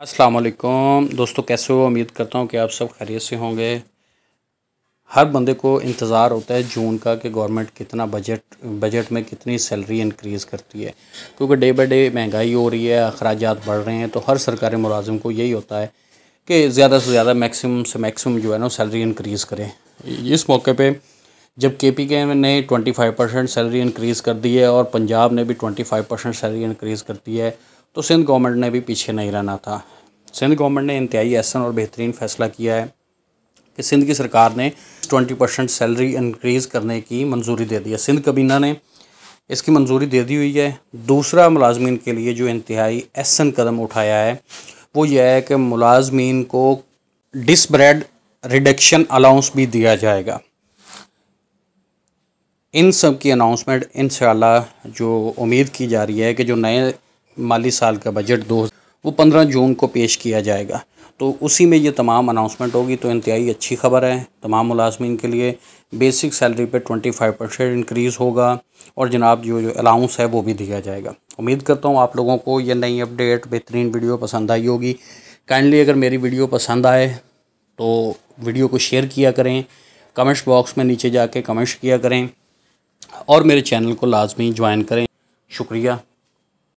असलकम दोस्तों कैसे हो उम्मीद करता हूँ कि आप सब खैरियत से होंगे हर बंदे को इंतज़ार होता है जून का कि गवर्नमेंट कितना बजट बजट में कितनी सैलरी इंक्रीज़ करती है क्योंकि डे बाई डे महंगाई हो रही है अखराज बढ़ रहे हैं तो हर सरकारी मुलाजिम को यही होता है कि ज़्यादा से ज़्यादा मैक्सिमम से मैक्सिमम जो है ना सैलरी इंक्रीज़ करें इस मौके पर जब के पी के ने twenty five percent salary increase कर दी है और पंजाब ने भी twenty five percent salary increase कर दी है तो सिंध गवर्नमेंट ने भी पीछे नहीं रहना था सिंध गवर्नमेंट ने इंतहाई एहसन और बेहतरीन फैसला किया है कि सिंध की सरकार ने 20 परसेंट सैलरी इंक्रीज़ करने की मंजूरी दे दी है सिंध कबीना ने इसकी मंजूरी दे दी हुई है दूसरा मुलाजमीन के लिए जो इंतहाई एहसन कदम उठाया है वो यह है कि मुलाजमीन को डिसब्रेड रिडक्शन अलाउंस भी दिया जाएगा इन सब की अनाउंसमेंट इन जो उम्मीद की जा रही है कि जो नए माली साल का बजट दो वो पंद्रह जून को पेश किया जाएगा तो उसी में ये तमाम अनाउंसमेंट होगी तो इंतहाई अच्छी खबर है तमाम मुलाजमन के लिए बेसिक सैलरी पे 25 परसेंट इंक्रीज़ होगा और जनाब जो जो अलाउंस है वो भी दिया जाएगा उम्मीद करता हूँ आप लोगों को ये नई अपडेट बेहतरीन वीडियो पसंद आई होगी काइंडली अगर मेरी वीडियो पसंद आए तो वीडियो को शेयर किया करें कमेंट्स बॉक्स में नीचे जाके कमेंट्स किया करें और मेरे चैनल को लाजमी ज्वाइन करें शुक्रिया